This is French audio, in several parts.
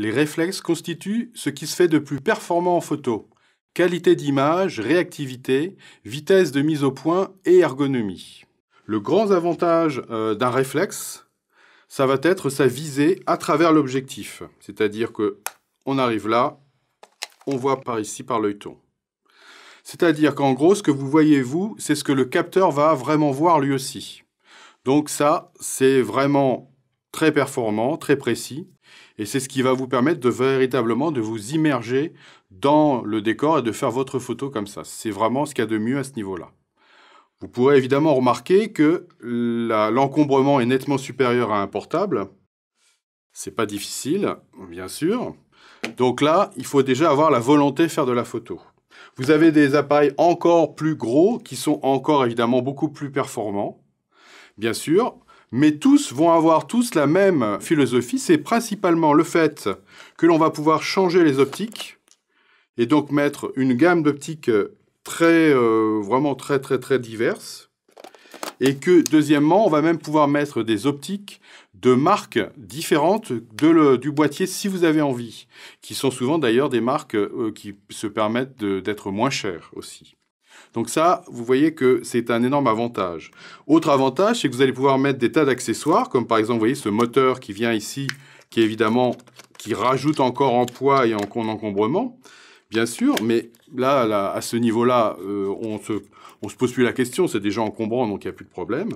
Les réflexes constituent ce qui se fait de plus performant en photo. Qualité d'image, réactivité, vitesse de mise au point et ergonomie. Le grand avantage euh, d'un réflexe, ça va être sa visée à travers l'objectif. C'est-à-dire que on arrive là, on voit par ici par ton. C'est-à-dire qu'en gros, ce que vous voyez vous, c'est ce que le capteur va vraiment voir lui aussi. Donc ça, c'est vraiment très performant, très précis. Et c'est ce qui va vous permettre de véritablement de vous immerger dans le décor et de faire votre photo comme ça. C'est vraiment ce qu'il y a de mieux à ce niveau-là. Vous pourrez évidemment remarquer que l'encombrement est nettement supérieur à un portable. C'est pas difficile, bien sûr. Donc là, il faut déjà avoir la volonté de faire de la photo. Vous avez des appareils encore plus gros qui sont encore évidemment beaucoup plus performants, bien sûr, mais tous vont avoir tous la même philosophie, c'est principalement le fait que l'on va pouvoir changer les optiques et donc mettre une gamme d'optiques très euh, vraiment très très très diverses et que deuxièmement, on va même pouvoir mettre des optiques de marques différentes du boîtier si vous avez envie, qui sont souvent d'ailleurs des marques euh, qui se permettent d'être moins chères aussi. Donc ça, vous voyez que c'est un énorme avantage. Autre avantage, c'est que vous allez pouvoir mettre des tas d'accessoires, comme par exemple, vous voyez, ce moteur qui vient ici, qui évidemment, qui rajoute encore en poids et en encombrement bien sûr, mais là, à ce niveau-là, euh, on se on se pose plus la question, c'est déjà encombrant, donc il n'y a plus de problème.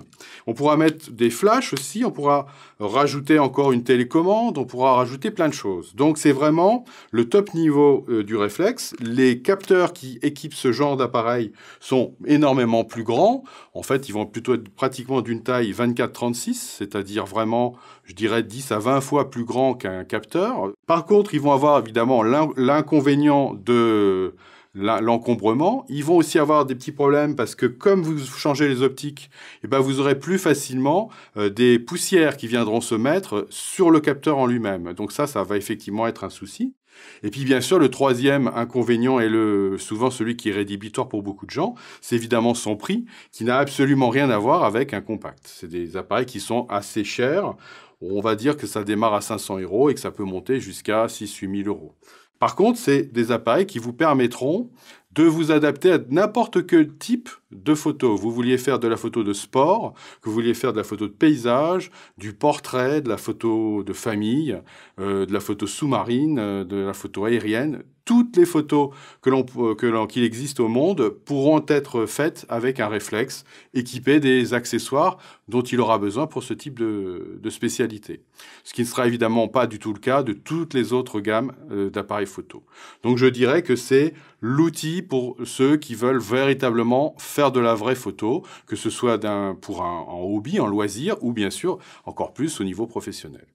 On pourra mettre des flashs aussi, on pourra rajouter encore une télécommande, on pourra rajouter plein de choses. Donc c'est vraiment le top niveau euh, du réflexe. Les capteurs qui équipent ce genre d'appareil sont énormément plus grands. En fait, ils vont plutôt être pratiquement d'une taille 24-36, c'est-à-dire vraiment, je dirais, 10 à 20 fois plus grand qu'un capteur. Par contre, ils vont avoir évidemment l'inconvénient de l'encombrement. Ils vont aussi avoir des petits problèmes parce que comme vous changez les optiques, eh ben vous aurez plus facilement euh, des poussières qui viendront se mettre sur le capteur en lui-même. Donc ça, ça va effectivement être un souci. Et puis bien sûr, le troisième inconvénient est le, souvent celui qui est rédhibitoire pour beaucoup de gens, c'est évidemment son prix, qui n'a absolument rien à voir avec un compact. C'est des appareils qui sont assez chers. On va dire que ça démarre à 500 euros et que ça peut monter jusqu'à 6-8 000 euros. Par contre, c'est des appareils qui vous permettront de vous adapter à n'importe quel type de photo. Vous vouliez faire de la photo de sport, que vous vouliez faire de la photo de paysage, du portrait, de la photo de famille, euh, de la photo sous-marine, euh, de la photo aérienne. Toutes les photos que l'on, qu'il existe au monde pourront être faites avec un réflexe équipé des accessoires dont il aura besoin pour ce type de, spécialité. Ce qui ne sera évidemment pas du tout le cas de toutes les autres gammes euh, d'appareils photo. Donc je dirais que c'est l'outil pour ceux qui veulent véritablement faire de la vraie photo, que ce soit pour un, un hobby, un loisir, ou bien sûr encore plus au niveau professionnel.